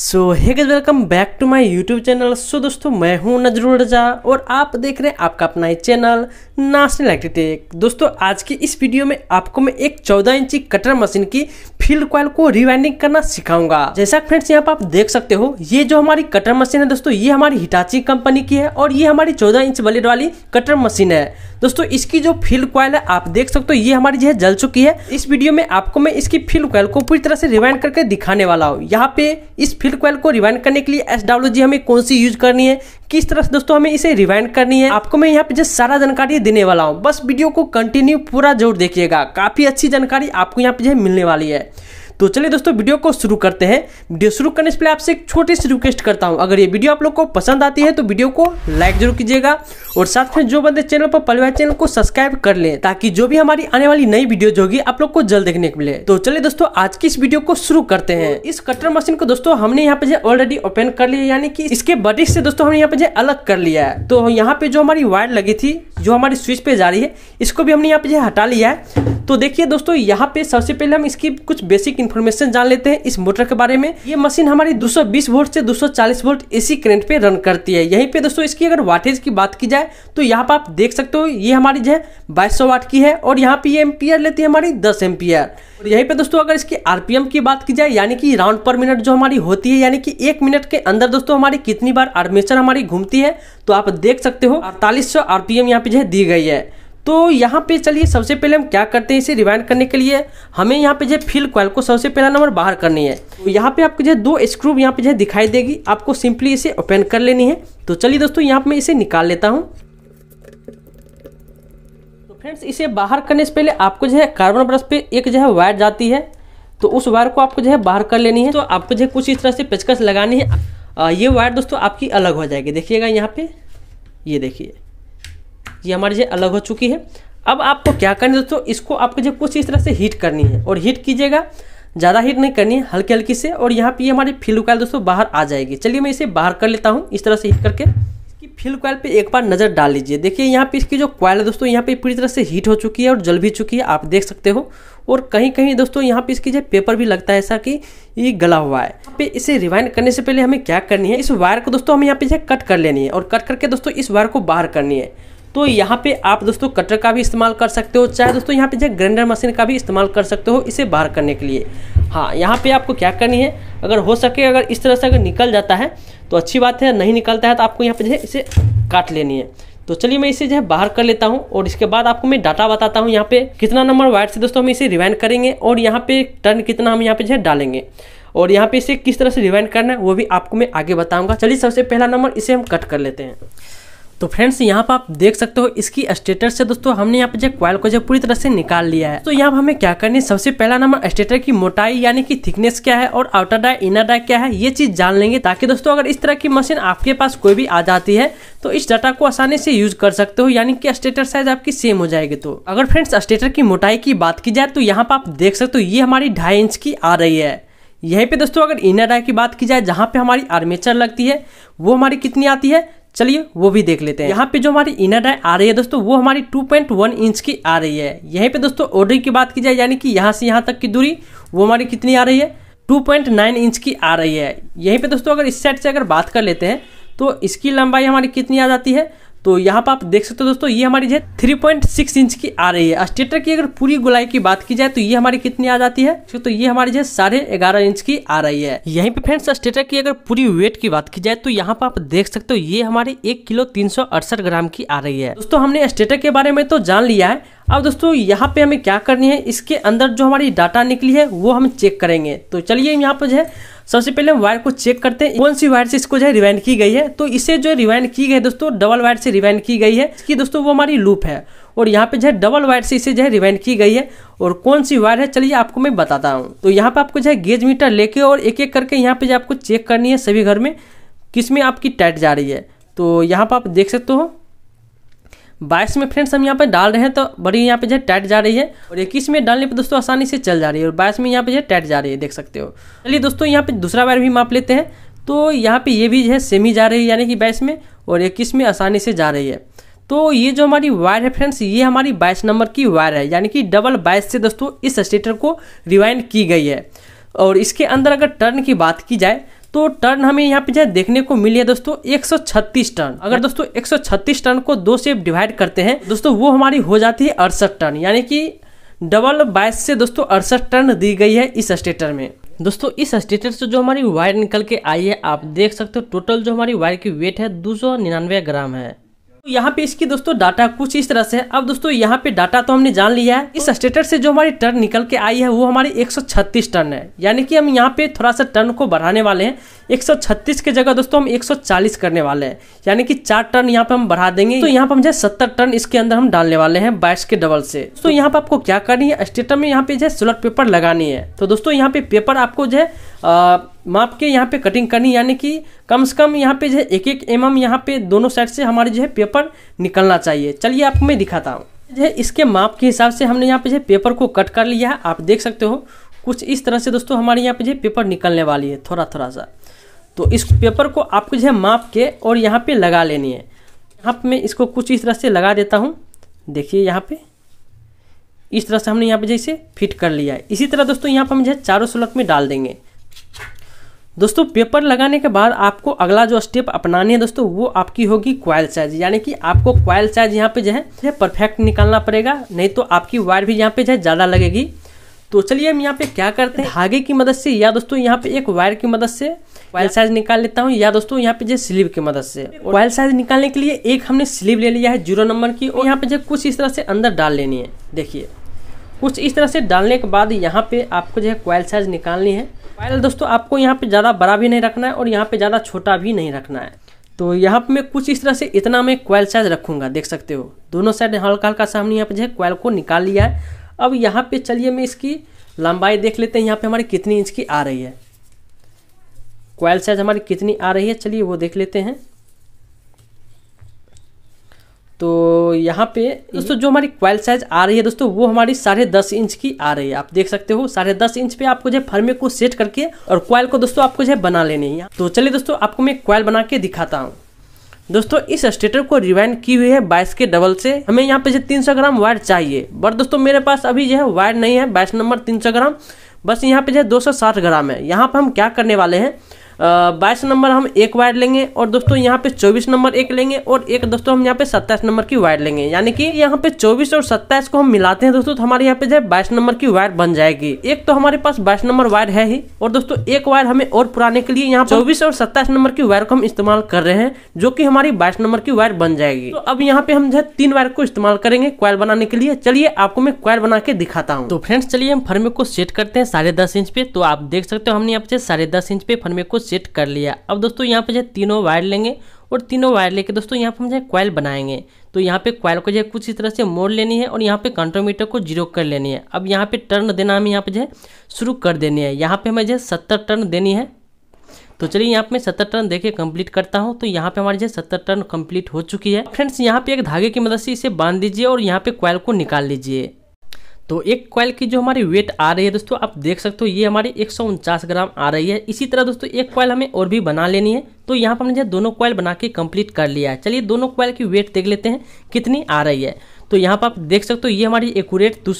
so hey guys welcome back to my YouTube channel so दोस्तों मैं हूं नजरुल रजा और आप देख रहे हैं आपका अपना ही चैनल नेशनल एक्टिटेक दोस्तों आज की इस वीडियो में आपको मैं एक 14 इंची कटर मशीन की फील्ड कॉयल को रिवाइंडिंग करना सिखाऊंगा जैसा फ्रेंड्स यहाँ पर आप देख सकते हो ये जो हमारी कटर मशीन है दोस्तों ये हमारी हिटाची कंपनी की है और ये हमारी चौदह इंच बलेट वाली कटर मशीन है दोस्तों इसकी जो फील्ड क्वाल है आप देख सकते हो ये हमारी जो है जल चुकी है इस वीडियो में आपको मैं इसकी फील्ड क्वाल को पूरी तरह से रिवाइंड करके दिखाने वाला हूँ यहाँ पे इस फील्ड क्वाल को रिवाइंड करने के लिए एस हमें कौन सी यूज करनी है किस तरह से दोस्तों हमें इसे रिवाइंड करनी है आपको मैं यहाँ पे जो सारा जानकारी देने वाला हूँ बस वीडियो को कंटिन्यू पूरा जरूर देखिएगा काफी अच्छी जानकारी आपको यहाँ पे जो है मिलने वाली है तो चलिए दोस्तों वीडियो को शुरू करते हैं वीडियो शुरू करने से पहले आपसे एक छोटी सी रिक्वेस्ट करता हूँ अगर ये वीडियो आप लोग को पसंद आती है तो वीडियो को लाइक जरूर कीजिएगा और साथ में जो बंदे चैनल पर परिवार चैनल को सब्सक्राइब कर लें ताकि जो भी हमारी आने वाली नई वीडियो होगी आप लोग को जल्द देखने को मिले तो चलिए दोस्तों आज की इस वीडियो को शुरू करते हैं तो इस कटर मशीन को दोस्तों हमने यहाँ पे ऑलरेडी ओपन कर लिया यानी कि इसके बडिश से दोस्तों हमने यहाँ पे अलग कर लिया है तो यहाँ पे जो हमारी वायर लगी थी जो हमारी स्विच पे जा रही है इसको भी हमने यहाँ पे हटा लिया है तो देखिए दोस्तों यहाँ पे सबसे पहले हम इसकी कुछ बेसिक इन्फॉर्मेशन जान लेते हैं इस मोटर के बारे में ये मशीन हमारी 220 वोल्ट से 240 वोल्ट एसी करंट पे रन करती है यहीं पे दोस्तों इसकी अगर वाटेज की बात की जाए तो यहाँ पर आप देख सकते हो ये हमारी जो है बाईस वाट की है और यहाँ पे ये एम्पियर लेती है हमारी दस एम्पियर और यहीं पे दोस्तों अगर इसकी आरपीएम की बात की जाए यानी कि राउंड पर मिनट जो हमारी होती है यानी कि एक मिनट के अंदर दोस्तों हमारी कितनी बार आर्मेचर हमारी घूमती है तो आप देख सकते हो अड़तालीस सौ आरपीएम यहाँ पे जो है दी गई है तो यहाँ पे चलिए सबसे पहले हम क्या करते हैं इसे रिवाइंड करने के लिए हमें यहाँ पे जो फिल क्वाल को सबसे पहला नंबर बाहर करनी है तो यहाँ पे आपको जो दो स्क्रू यहाँ पे जो दिखाई देगी आपको सिंपली इसे ओपन कर लेनी है तो चलिए दोस्तों यहाँ पे मैं इसे निकाल लेता हूँ तो फ्रेंड्स इसे बाहर करने से पहले आपको जो है कार्बन ब्रश पे एक जो है वायर जाती है तो उस वायर को आपको जो है बाहर कर लेनी है तो आपको जो है कुछ इस तरह से पेचकस लगानी है ये वायर दोस्तों आपकी अलग हो जाएगी देखिएगा यहाँ पे ये देखिए ये हमारी जो अलग हो चुकी है अब आपको क्या करना है दोस्तों इसको आपको जब कुछ इस तरह से हीट करनी है और हीट कीजिएगा ज़्यादा हीट नहीं करनी है हल्की हल्की से और यहाँ पे ये हमारी फील्ड कॉयल दोस्तों बाहर आ जाएगी चलिए मैं इसे बाहर कर लेता हूँ इस तरह से हीट करके इसकी फील्ड कॉयल पे एक बार नज़र डाल लीजिए देखिए यहाँ पे इसकी जो कॉयल है दोस्तों यहाँ पे पूरी तरह से हीट हो चुकी है और जल भी चुकी है आप देख सकते हो और कहीं कहीं दोस्तों यहाँ पे इसकी जो पेपर भी लगता है ऐसा कि ये गला हुआ है पे इसे रिवाइंड करने से पहले हमें क्या करनी है इस वायर को दोस्तों हमें यहाँ पे कट कर लेनी है और कट करके दोस्तों इस वायर को बाहर करनी है तो यहाँ पे आप दोस्तों कटर का भी इस्तेमाल कर सकते हो चाहे दोस्तों यहाँ पे जो ग्राइंडर मशीन का भी इस्तेमाल कर सकते हो इसे बाहर करने के लिए हाँ यहाँ पे आपको क्या करनी है अगर हो सके अगर इस तरह से अगर निकल जाता है तो अच्छी बात है नहीं निकलता है तो आपको यहाँ पे जो है इसे काट लेनी है तो चलिए मैं इसे जो है बाहर कर लेता हूँ और इसके बाद आपको मैं डाटा बताता हूँ यहाँ पे कितना नंबर वायर से दोस्तों हम इसे रिवाइंड करेंगे और यहाँ पे टर्न कितना हम यहाँ पे जो है डालेंगे और यहाँ पे इसे किस तरह से रिवाइंड करना है वो भी आपको मैं आगे बताऊंगा चलिए सबसे पहला नंबर इसे हम कट कर लेते हैं तो फ्रेंड्स यहाँ पर आप देख सकते हो इसकी स्टेटर से दोस्तों हमने यहाँ पे जो क्वाइल को जो पूरी तरह से निकाल लिया है तो यहाँ हमें क्या करनी है सबसे पहला नंबर स्टेटर की मोटाई यानी कि थिकनेस क्या है और आउटर डाय इनर डाय क्या है ये चीज जान लेंगे ताकि दोस्तों अगर इस तरह की मशीन आपके पास कोई भी आ जाती है तो इस डाटा को आसानी से यूज कर सकते हो यानी कि स्टेटर साइज आपकी सेम हो जाएगी तो अगर फ्रेंड्स स्टेटर की मोटाई की बात की जाए तो यहाँ पर आप देख सकते हो ये हमारी ढाई इंच की आ रही है यहीं पे दोस्तों अगर इनर डाई की बात की जाए जहाँ पे हमारी आर्मेचर लगती है वो हमारी कितनी आती है चलिए वो भी देख लेते हैं यहाँ पे जो हमारी इनर डाई आ रही है दोस्तों वो हमारी 2.1 इंच की आ रही है यहीं पे दोस्तों ऑर्डर की बात की जाए यानी कि यहाँ से यहाँ तक की दूरी वो हमारी कितनी आ रही है 2.9 इंच की आ रही है यहीं पे दोस्तों अगर इस साइड से अगर बात कर लेते हैं तो इसकी लंबाई हमारी कितनी आ जाती है तो यहाँ पर आप देख सकते हो दोस्तों ये हमारी जो है थ्री पॉइंट सिक्स इंच की आ रही है स्टेटर की अगर पूरी गोलाई की बात की जाए तो ये हमारी कितनी आ जाती है तो, तो ये हमारी जो है साढ़े ग्यारह इंच की आ रही है यहीं पे फ्रेंड्स स्टेटर की अगर पूरी वेट की बात की जाए तो यहाँ पर आप देख सकते हो ये हमारी एक किलो तीन ग्राम की आ रही है दोस्तों हमने स्टेटर के बारे में तो जान लिया है अब दोस्तों यहाँ पे हमें क्या करनी है इसके अंदर जो हमारी डाटा निकली है वो हम चेक करेंगे तो चलिए यहाँ पर जो है सबसे पहले हम वायर को चेक करते हैं कौन सी वायर से इसको जो है रिवाइंड की गई है तो इसे जो है रिवाइंड की गई दोस्तों डबल वायर से रिवाइंड की गई है इसकी दोस्तों वो हमारी लूप है और यहाँ पे जो है डबल वायर से इसे जो है रिवाइंड की गई है और कौन सी वायर है चलिए आपको मैं बताता हूँ तो यहाँ पे आपको जो है गेज मीटर लेके और एक एक करके यहाँ पे जो आपको चेक करनी है सभी घर में किस में आपकी टाइट जा रही है तो यहाँ पर आप देख सकते हो बाईस में फ्रेंड्स हम यहाँ पर डाल रहे हैं तो बड़ी यहाँ पे जो है टाइट जा रही है और इक्कीस में डालने पर दोस्तों आसानी से चल जा रही है और बाईस में यहाँ पे जो है टाइट जा रही है देख सकते हो चलिए दोस्तों यहाँ पे दूसरा वायर भी माप लेते हैं तो यहाँ पे ये भी जो है सेमी जा रही है यानी कि बाईस में और इक्कीस में आसानी से जा रही है तो ये जो हमारी वायर है फ्रेंड्स ये हमारी बाईस नंबर की वायर है यानी कि डबल बाईस से दोस्तों इस स्टेटर को रिवाइंड की गई है और इसके अंदर अगर टर्न की बात की जाए तो टर्न हमें यहाँ पे जो देखने को मिली है दोस्तों 136 टर्न अगर दोस्तों 136 टर्न को दो से डिवाइड करते हैं दोस्तों वो हमारी हो जाती है अड़सठ टर्न यानी कि डबल बाइस से दोस्तों अड़सठ टर्न दी गई है इस स्टेटर में दोस्तों इस स्टेटर से जो हमारी वायर निकल के आई है आप देख सकते हो टोटल जो हमारी वायर की वेट है दो ग्राम है तो यहाँ पे इसकी दोस्तों डाटा कुछ इस तरह से अब दोस्तों यहाँ पे डाटा तो हमने जान लिया है इस स्टेटस से जो हमारी टर्न निकल के आई है वो हमारी 136 टर्न है यानी कि हम यहाँ पे थोड़ा सा टर्न को बढ़ाने वाले हैं 136 के जगह दोस्तों हम 140 करने वाले हैं यानी कि चार टर्न यहाँ पे हम बढ़ा देंगे तो यहाँ पे हम जो सत्तर टर्न इसके अंदर हम डालने वाले हैं बाइस के डबल से तो यहाँ पे आपको क्या करनी है स्टेटर में यहाँ पे जो सोलर पेपर लगानी है तो दोस्तों यहाँ पे पेपर आपको जो है माप के यहाँ पे कटिंग करनी यानी कि कम से कम यहाँ पे जो है एक एक एम एम यहाँ पे दोनों साइड से हमारे जो है पेपर निकलना चाहिए चलिए आपको मैं दिखाता हूँ जो है इसके माप के हिसाब से हमने यहाँ पे जो है पेपर को कट कर लिया है आप देख सकते हो कुछ इस तरह से दोस्तों हमारे यहाँ पे जो है पेपर निकलने वाली है थोड़ा थोड़ा सा तो इस पेपर को आपको जो है माप के और यहाँ पे लगा लेनी है यहाँ पे मैं इसको कुछ इस तरह से लगा देता हूँ देखिए यहाँ पे इस तरह से हमने यहाँ पे जैसे फिट कर लिया है इसी तरह दोस्तों यहाँ पर हम जो है चारों सुलक में डाल देंगे दोस्तों पेपर लगाने के बाद आपको अगला जो स्टेप अपनानी है दोस्तों वो आपकी होगी क्वाइल साइज यानी कि आपको क्वाइल साइज यहाँ पे जो है परफेक्ट निकालना पड़ेगा नहीं तो आपकी वायर भी यहाँ पे जो है ज़्यादा लगेगी तो चलिए हम यहाँ पे क्या करते हैं धागे की मदद से या दोस्तों यहाँ पे एक वायर की मदद से क्वाइल साइज निकाल लेता हूँ या दोस्तों यहाँ पे जो स्लीव की मदद से क्वाइल साइज निकालने के लिए एक हमने स्लीव ले लिया है जीरो नंबर की और यहाँ पे जो कुछ इस तरह से अंदर डाल लेनी है देखिए कुछ इस तरह से डालने के बाद यहाँ पे आपको जो है क्वाइल साइज निकालनी है फाइनल दोस्तों आपको यहाँ पे ज़्यादा बड़ा भी नहीं रखना है और यहाँ पे ज़्यादा छोटा भी नहीं रखना है तो यहाँ पे मैं कुछ इस तरह से इतना मैं क्वाइल साइज रखूँगा देख सकते हो दोनों साइड हल्का हल्का सामने यहाँ पे जो है क्वाइल को निकाल लिया है अब यहाँ पे चलिए मैं इसकी लंबाई देख लेते हैं यहाँ पर हमारी कितनी इंच की आ रही है क्वाइल साइज हमारी कितनी आ रही है चलिए वो देख लेते हैं तो यहाँ पे दोस्तों जो हमारी क्वाइल साइज आ रही है दोस्तों वो हमारी साढ़े दस इंच की आ रही है आप देख सकते हो साढ़े दस इंच पे आपको जो है फर्मे को सेट करके और क्वाइल को दोस्तों आपको जो है बना लेनी है तो चलिए दोस्तों आपको मैं क्वाइल बना के दिखाता हूँ दोस्तों इस स्टेटर को रिवाइंड की हुई है बाइस के डबल से हमें यहाँ पे जो सौ ग्राम वायर चाहिए बट दोस्तों मेरे पास अभी जो है वायर नहीं है बाइस नंबर सौ ग्राम बस यहाँ पे जो है साठ ग्राम है यहाँ पर हम क्या करने वाले हैं बाईस नंबर हम एक वायर लेंगे और दोस्तों यहाँ पे चौबीस नंबर एक लेंगे और एक दोस्तों हम यहाँ पे सत्ताईस नंबर की वायर लेंगे यानी कि यहाँ पे चौबीस और सत्ताईस को हम मिलाते हैं दोस्तों तो हमारे यहाँ पे जो है बाईस नंबर की वायर बन जाएगी एक तो हमारे पास बाईस नंबर वायर है ही और दोस्तों एक वायर हमें और पुराने के लिए यहाँ चौबीस और सत्ताईस नंबर की वायर को हम इस्तेमाल कर रहे हैं जो की हमारी बाईस नंबर की वायर बन जाएगी तो अब यहाँ पे हम जो है तीन वायर को इस्तेमाल करेंगे क्वाल बनाने के लिए चलिए आपको मैं क्वाल बना के दिखाता हूँ तो फ्रेंड्स चलिए हम फर्मे को सेट करते हैं साढ़े इंच पे तो आप देख सकते हो हमने यहाँ पे साढ़े इंच पे फर्मे को सेट कर लिया अब दोस्तों यहाँ पे जो तीनों वायर लेंगे और तीनों वायर लेके दोस्तों यहाँ पर हम जो क्वाइल बनाएंगे तो यहाँ पे क्वाइल को जो है कुछ इस तरह से मोड़ लेनी है और यहाँ पे कंट्रोमीटर को जीरो कर लेनी है अब यहाँ पे टर्न देना हमें यहाँ पे जो है शुरू कर देनी है यहाँ पे हमें जो है सत्तर टर्न देनी है तो चलिए यहाँ पे मैं सत्तर टर्न देखे कंप्लीट करता हूँ तो यहाँ पे हमारे जो सत्तर टर्न कंप्लीट हो चुकी है फ्रेंड्स यहाँ पे एक धागे की मदद से इसे बांध दीजिए और यहाँ पे क्वाइल को निकाल लीजिए तो एक क्वाइल की जो हमारी वेट आ रही है दोस्तों आप देख सकते हो ये हमारी एक ग्राम आ रही है इसी तरह दोस्तों एक क्वाइल हमें और भी बना लेनी है तो यहाँ पर हमने दोनों क्वाइल बना के कंप्लीट कर लिया है चलिए दोनों क्वाइल की वेट देख लेते हैं कितनी आ रही है तो यहाँ पर आप देख सकते हो ये हमारी एकूरेट दो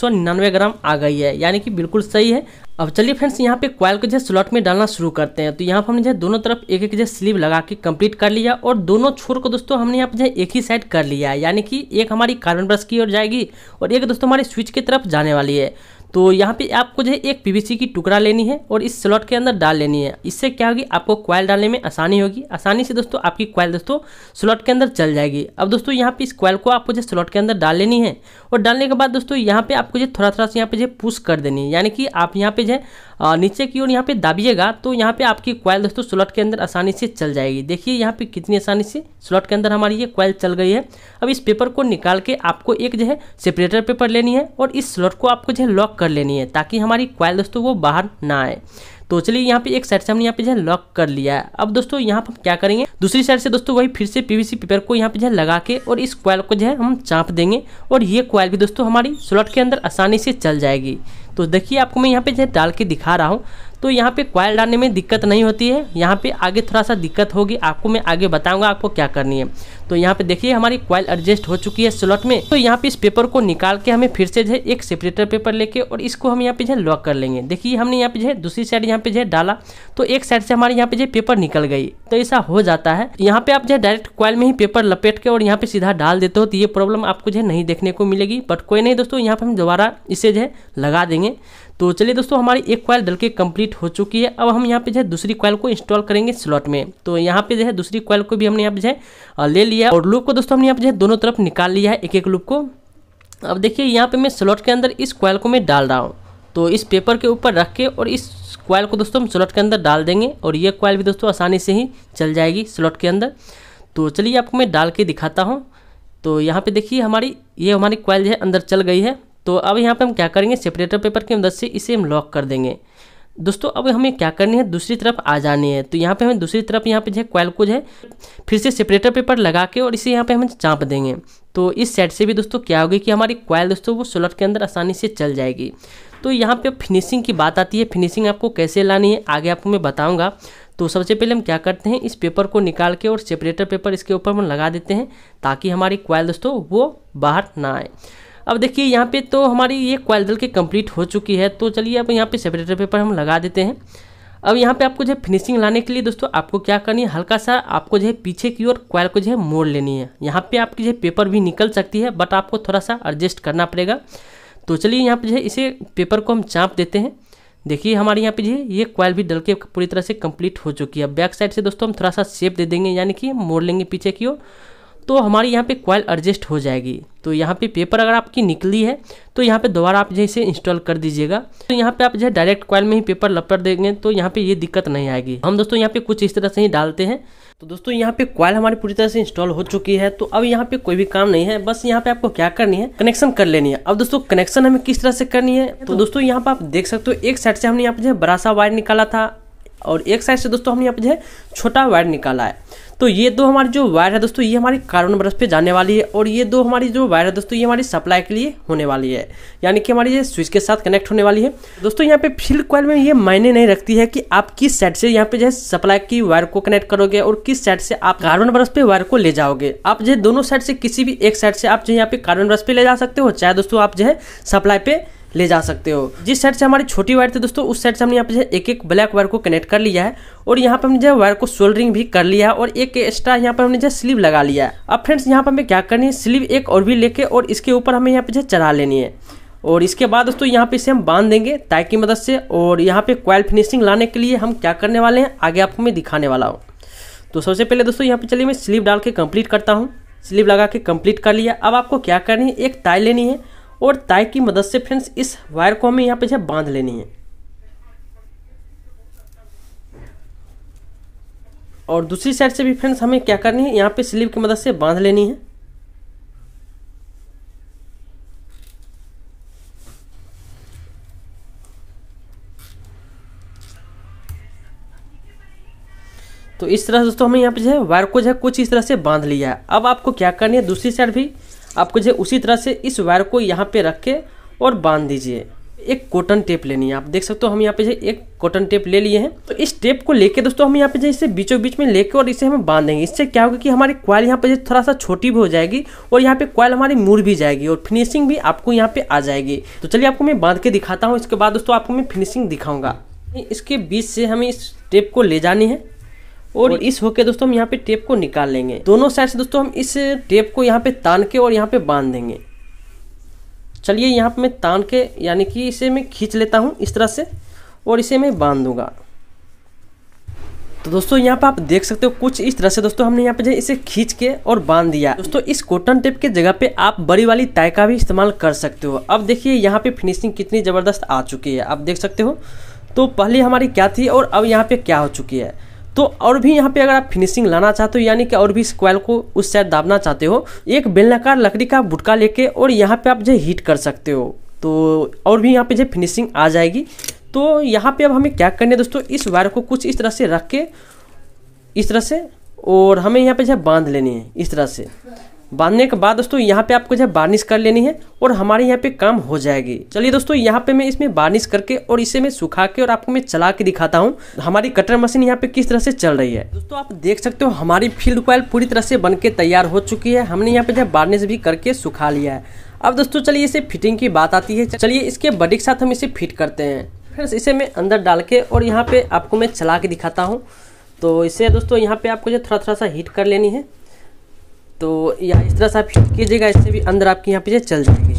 ग्राम आ गई है यानी कि बिल्कुल सही है अब चलिए फ्रेंड्स यहाँ पे क्वाइल को जो स्लॉट में डालना शुरू करते हैं तो यहाँ पर हमने जो दोनों तरफ एक एक जो स्लीव लगा के कंप्लीट कर लिया और दोनों छोर को दोस्तों हमने यहाँ पे जो एक ही साइड कर लिया है यानी कि एक हमारी कार्बन ब्रश की ओर जाएगी और एक दोस्तों हमारे स्विच की तरफ जाने वाली है तो यहाँ पे आपको जो है एक पीवीसी की टुकड़ा लेनी है और इस स्लॉट के अंदर डाल लेनी है इससे क्या होगी आपको क्वाइल डालने में आसानी होगी आसानी से दोस्तों आपकी क्वाइल दोस्तों स्लॉट के अंदर चल जाएगी अब दोस्तों यहाँ पे इस क्वाइल को आपको जो स्लॉट के अंदर डाल लेनी है और डालने के बाद दोस्तों यहाँ पे आपको जो थोड़ा थोड़ा सा यहाँ पे जो पुश कर देनी है यानी कि आप यहाँ पे जो है नीचे की ओर यहाँ पे दाबिएगा तो यहाँ पे आपकी क्वाइल दोस्तों स्लॉट के अंदर आसानी से चल जाएगी देखिए यहाँ पे कितनी आसानी से स्लॉट के अंदर हमारी ये क्वाइल चल गई है अब इस पेपर को निकाल के आपको एक जो है सेपरेटर पेपर लेनी है और इस स्लॉट को आपको जो है लॉक कर लेनी है ताकि हमारी क्वाइल दोस्तों वो बाहर ना आए तो चलिए यहाँ पे एक साइड से हमने यहाँ पे जो है लॉक कर लिया है अब दोस्तों यहाँ पर हम क्या करेंगे दूसरी साइड से दोस्तों वही फिर से पीवीसी पेपर को यहाँ पे जो है लगा के और इस क्वाइल को जो है हम चाप देंगे और ये क्वाइल भी दोस्तों हमारी स्लॉट के अंदर आसानी से चल जाएगी तो देखिए आपको मैं यहाँ पे डाल के दिखा रहा हूँ तो यहाँ पे क्वाइल डालने में दिक्कत नहीं होती है यहाँ पे आगे थोड़ा सा दिक्कत होगी आपको मैं आगे बताऊंगा आपको क्या करनी है तो यहाँ पे देखिए हमारी क्वाइल एडजस्ट हो चुकी है स्लॉट में तो यहाँ पे इस पेपर को निकाल के हमें फिर से जो है एक सेपरेटर पेपर लेके और इसको हम यहाँ पे जो है लॉक कर लेंगे देखिए हमने यहाँ पे जो है दूसरी साइड यहाँ पे जो है डाला तो एक साइड से हमारे यहाँ पे जो है पेपर निकल गई तो ऐसा हो जाता है यहाँ पे आप जो है डायरेक्ट क्वाइल में ही पेपर लपेट के और यहाँ पे सीधा डाल देते हो तो ये प्रॉब्लम आपको जो है नहीं देखने को मिलेगी बट कोई नहीं दोस्तों यहाँ पे हम दोबारा इसे जो है लगा देंगे तो चलिए दोस्तों हमारी एक क्वाइल डल के कम्प्लीट हो चुकी है अब हम यहाँ पे जो है दूसरी क्वाइल को इंस्टॉल करेंगे स्लॉट में तो यहाँ पे जो है दूसरी क्वाइल को भी हमने यहाँ पे जो है ले लिया और लूप को दोस्तों हमने यहाँ पे जो है दोनों तरफ निकाल लिया है एक एक लूप को अब देखिए यहाँ पे मैं स्लॉट के अंदर इस क्वाइल को मैं डाल रहा हूँ तो इस पेपर के ऊपर रख के और इस क्वाइल को दोस्तों हम स्लॉट के अंदर डाल देंगे और ये क्वाइल भी दोस्तों आसानी से ही चल जाएगी स्लॉट के अंदर तो चलिए आपको मैं डाल के दिखाता हूँ तो यहाँ पे देखिए हमारी ये हमारी क्वाइल जो है अंदर चल गई है तो अब यहाँ पर हम क्या करेंगे सेपरेटर पेपर की मदद से इसे हम लॉक कर देंगे दोस्तों अब हमें क्या करनी है दूसरी तरफ आ जानी है तो यहाँ पे हमें दूसरी तरफ यहाँ पे जो है क्वाइल को जो है फिर से सेपरेटर पेपर लगा के और इसे यहाँ पे हम चाँप देंगे तो इस सेट से भी दोस्तों क्या होगी कि हमारी क्वाइल दोस्तों वो सोलर के अंदर आसानी से चल जाएगी तो यहाँ पे फिनिशिंग की बात आती है फिनिशिंग आपको कैसे लानी है आगे आपको मैं बताऊँगा तो सबसे पहले हम क्या करते हैं इस पेपर को निकाल के और सेपरेटर पेपर इसके ऊपर हम लगा देते हैं ताकि हमारी क्वाइल दोस्तों वो बाहर ना आए अब देखिए यहाँ पे तो हमारी ये क्वाइल के कम्प्लीट हो चुकी है तो चलिए अब यहाँ पे सेपरेटर पेपर हम लगा देते हैं अब यहाँ पे आपको जो है फिनिशिंग लाने के लिए दोस्तों आपको क्या करनी है हल्का सा आपको जो है पीछे की ओर क्वाइल को जो है मोड़ लेनी है यहाँ पे आपकी जो है पेपर भी निकल सकती है बट आपको थोड़ा सा एडजस्ट करना पड़ेगा तो चलिए यहाँ पे जो है इसे पेपर को हम चाँप देते हैं देखिए हमारे यहाँ पे जो है ये क्वाइल भी डल के पूरी तरह से कम्प्लीट हो चुकी है बैक साइड से दोस्तों हम थोड़ा सा शेप दे देंगे यानी कि मोड़ लेंगे पीछे की ओर तो हमारी यहाँ पे क्वाइल एडजस्ट हो जाएगी तो यहाँ पे पेपर अगर आपकी निकली है तो यहाँ पे दोबारा आप जो इसे इंस्टॉल कर दीजिएगा तो यहाँ पे आप जो है डायरेक्ट क्वाइल में ही पेपर लपट देंगे तो यहाँ पे ये दिक्कत नहीं आएगी हम दोस्तों यहाँ पे कुछ इस तरह से ही डालते हैं तो दोस्तों यहाँ पे क्वाइल हमारी पूरी तरह से इंस्टॉल हो चुकी है तो अब यहाँ पे कोई भी काम नहीं है बस यहाँ पे आपको क्या करनी है कनेक्शन कर लेनी है अब दोस्तों कनेक्शन हमें किस तरह से करनी है तो दोस्तों यहाँ पे आप देख सकते हो एक साइड से हमने यहाँ पे जो है बड़ा सा वायर निकाला था और एक साइड से दोस्तों हमने यहाँ पे जो है छोटा वायर निकाला है तो ये दो हमारी जो वायर है दोस्तों ये हमारी कार्बन बर्फ पे जाने वाली है और ये दो हमारी जो वायर है दोस्तों ये हमारी सप्लाई के लिए होने वाली है यानी कि हमारी ये स्विच के साथ कनेक्ट होने वाली है दोस्तों यहाँ पे फील्ड क्वाल में ये मायने नहीं रखती है कि आप किस साइड से यहाँ पे जो है सप्लाई की वायर को कनेक्ट करोगे और किस साइड से आप कार्बन ब्रश पे वायर को ले जाओगे आप जो है दोनों साइड से किसी भी एक साइड से आप जो यहाँ पे कार्बन ब्रश पे ले जा सकते हो चाहे दोस्तों आप जो है सप्लाई पे ले जा सकते हो जिस साइड से हमारी छोटी वायर थी दोस्तों उस साइड से हमने यहाँ पे जो है एक एक ब्लैक वायर को कनेक्ट कर लिया है और यहाँ पे हमने जो है वायर को सोल्डरिंग भी कर लिया है और एक एक्स्ट्रा यहाँ पर हमने जो स्लीव लगा लिया है अब फ्रेंड्स यहाँ पर हमें क्या करनी है स्लीव एक और भी लेके और इसके ऊपर हमें यहाँ पे जो चढ़ा लेनी है और इसके बाद दोस्तों यहाँ पे इसे हम बांध देंगे ताय की मदद से और यहाँ पे क्वाइल फिनिशिंग लाने के लिए हम क्या करने वाले हैं आगे आपको मैं दिखाने वाला हूँ तो सबसे पहले दोस्तों यहाँ पे चलिए मैं स्लीव डाल के कंप्लीट करता हूँ स्लीव लगा के कंप्लीट कर लिया अब आपको क्या करनी है एक टाई लेनी है और ताय की मदद से फ्रेंड्स इस वायर को हमें यहाँ पे जो बांध लेनी है और दूसरी साइड से भी फ्रेंड्स हमें क्या करनी है यहाँ पे स्लीव की मदद से बांध लेनी है तो इस तरह से दोस्तों हमें यहाँ पे जो है वायर को जो है कुछ इस तरह से बांध लिया है अब आपको क्या करनी है दूसरी साइड भी आपको जो उसी तरह से इस वायर को यहाँ पे रख के और बांध दीजिए एक कॉटन टेप लेनी है आप देख सकते हो हम यहाँ पे एक कॉटन टेप ले लिए हैं तो इस टेप को लेके दोस्तों हम यहाँ पे इसे बीचों बीच में लेके और इसे हम बांधेंगे इससे क्या होगा कि हमारी क्वाइल यहाँ पे थोड़ा सा छोटी भी हो जाएगी और यहाँ पे क्वाइल हमारी मुड़ भी जाएगी और फिनिशिंग भी आपको यहाँ पे आ जाएगी तो चलिए आपको मैं बांध के दिखाता हूँ इसके बाद दोस्तों आपको मैं फिनिशिंग दिखाऊंगा इसके बीच से हमें इस टेप को ले जानी है और इस होके दोस्तों हम यहाँ पे टेप को निकाल लेंगे दोनों साइड से दोस्तों हम इस टेप को यहाँ पे तान के और यहाँ पे बांध देंगे चलिए यहाँ पे मैं तान के यानी कि इसे मैं खींच लेता हूँ इस तरह से और इसे मैं बांध दूंगा तो दोस्तों यहाँ पे आप देख सकते हो कुछ इस तरह से दोस्तों हमने यहाँ पे जो इसे खींच के और बांध दिया दोस्तों इस कॉटन टेप के जगह पे आप बड़ी वाली टाई का भी इस्तेमाल कर सकते हो अब देखिए यहाँ पे फिनिशिंग कितनी ज़बरदस्त आ चुकी है आप देख सकते हो तो पहले हमारी क्या थी और अब यहाँ पे क्या हो चुकी है तो और भी यहाँ पे अगर आप फिनिशिंग लाना चाहते हो यानी कि और भी इस क्वाइल को उस साइड दाबना चाहते हो एक बेलनाकार लकड़ी का बुटका लेके और यहाँ पे आप जो हीट कर सकते हो तो और भी यहाँ पे जो फिनिशिंग आ जाएगी तो यहाँ पे अब हमें क्या करना है दोस्तों इस वायर को कुछ इस तरह से रख के इस तरह से और हमें यहाँ पे जो बांध लेनी है इस तरह से बांधने के बाद दोस्तों यहाँ पे आपको जो है बार्निश कर लेनी है और हमारे यहाँ पे काम हो जाएगी चलिए दोस्तों यहाँ पे मैं इसमें बार्निश करके और इसे मैं सुखा के और आपको मैं चला के दिखाता हूँ हमारी कटर मशीन यहाँ पे किस तरह से चल रही है दोस्तों आप देख सकते हो हमारी फील्ड कॉयल पूरी तरह से बन के तैयार हो चुकी है हमने यहाँ पे जो है बार्निश भी करके सुखा लिया है अब दोस्तों चलिए इसे फिटिंग की बात आती है चलिए इसके बडी के साथ हम इसे फिट करते हैं फ्रेंड्स इसे मैं अंदर डाल के और यहाँ पे आपको मैं चला के दिखाता हूँ तो इसे दोस्तों यहाँ पे आपको जो थोड़ा थोड़ा सा हीट कर लेनी है तो या इस तरह से आप हीट कीजिएगा इससे भी अंदर आपकी यहाँ पे चल जाएगी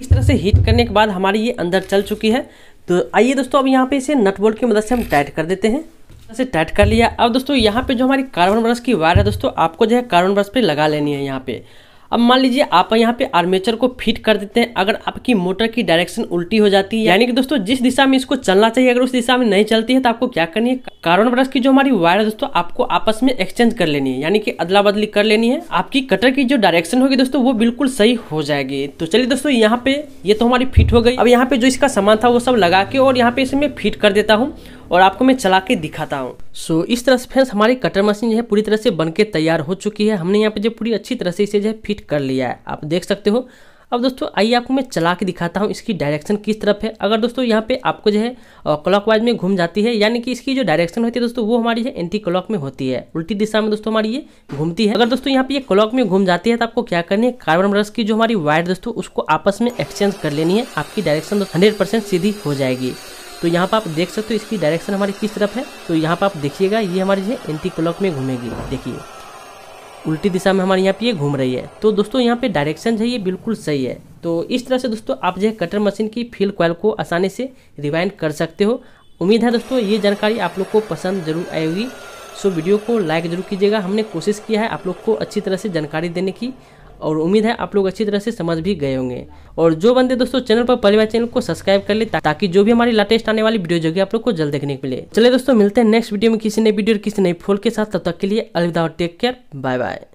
इस तरह से हीट करने के बाद हमारी ये अंदर चल चुकी है तो आइए दोस्तों अब यहाँ पे इसे नट बोल्ट की मदद से हम टाइट कर देते हैं से टाइट कर लिया अब दोस्तों यहाँ पे जो हमारी कार्बन ब्रश की वायर है दोस्तों आपको जो है कार्बन ब्रश पे लगा लेनी है यहाँ पे अब मान लीजिए आप यहाँ पे आर्मेचर को फिट कर देते हैं अगर आपकी मोटर की डायरेक्शन उल्टी हो जाती है यानी कि दोस्तों जिस दिशा में इसको चलना चाहिए अगर उस दिशा में नहीं चलती है तो आपको क्या करनी है कार्बन ब्रश की जो हमारी वायर है दोस्तों आपको आपस में एक्सचेंज कर लेनी है यानी कि अदला बदली कर लेनी है आपकी कटर की जो डायरेक्शन होगी दोस्तों वो बिल्कुल सही हो जाएगी तो चलिए दोस्तों यहाँ पे ये तो हमारी फिट हो गई अब यहाँ पे जो इसका सामान था वो सब लगा के और यहाँ पे इसे मैं फिट कर देता हूँ और आपको मैं चला के दिखाता हूँ सो so, इस तरह से फ्रेंड्स हमारी कटर मशीन जो है पूरी तरह से बन के तैयार हो चुकी है हमने यहाँ पे जो पूरी अच्छी तरह से इसे जो है फिट कर लिया है आप देख सकते हो अब दोस्तों आइए आपको मैं चला के दिखाता हूँ इसकी डायरेक्शन किस तरफ है अगर दोस्तों यहाँ पे आपको जो है क्लॉक में घूम जाती है यानी कि इसकी जो डायरेक्शन होती है दोस्तों वो हमारी है एंटी क्लॉक में होती है उल्टी दिशा में दोस्तों हमारी ये घूमती है अगर दोस्तों यहाँ पे ये क्लॉक में घूम जाती है तो आपको क्या करनी है कार्बन ब्रश की जो हमारी वायर दोस्तों उसको आपस में एक्सचेंज कर लेनी है आपकी डायरेक्शन हंड्रेड सीधी हो जाएगी तो यहाँ पर आप देख सकते हो इसकी डायरेक्शन हमारी किस तरफ है तो यहाँ पर आप देखिएगा ये हमारी जो एंटी क्लॉक में घूमेगी देखिए उल्टी दिशा में हमारे यहाँ पे ये घूम रही है तो दोस्तों यहाँ पे डायरेक्शन है ये बिल्कुल सही है तो इस तरह से दोस्तों आप जो है कटर मशीन की फील क्वाल को आसानी से रिवाइंड कर सकते हो उम्मीद है दोस्तों ये जानकारी आप लोग को पसंद जरूर आएगी सो वीडियो को लाइक जरूर कीजिएगा हमने कोशिश किया है आप लोग को अच्छी तरह से जानकारी देने की और उम्मीद है आप लोग अच्छी तरह से समझ भी गए होंगे और जो बंदे दोस्तों चैनल पर परिवार चैनल को सब्सक्राइब कर ले ताकि जो भी हमारी लेटेस्ट आने वाली वीडियो जो आप लोग को जल्द देखने को मिले चले दोस्तों मिलते हैं नेक्स्ट वीडियो में किसी नई वीडियो और किसी नई फोल के साथ तब तक के लिए अलविदा और टेक केयर बाय बाय